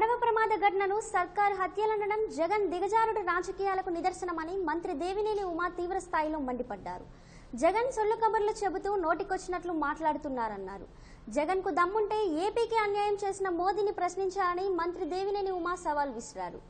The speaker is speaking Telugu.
పడవ ప్రమాద ఘటనను సర్కార్ హత్యలనడం జగన్ దిగజారుడు రాజకీయాలకు నిదర్శనమని మంత్రి దేవినేని ఉమా తీవ్ర స్థాయిలో మండిపడ్డారు జగన్ సొల్లు కబుర్లు చెబుతూ నోటికొచ్చినట్లు మాట్లాడుతున్నారన్నారు జగన్కు దమ్ముంటే ఏపీకి అన్యాయం చేసిన మోదీని ప్రశ్నించాలని మంత్రి దేవినేని ఉమా సవాల్ విసిరారు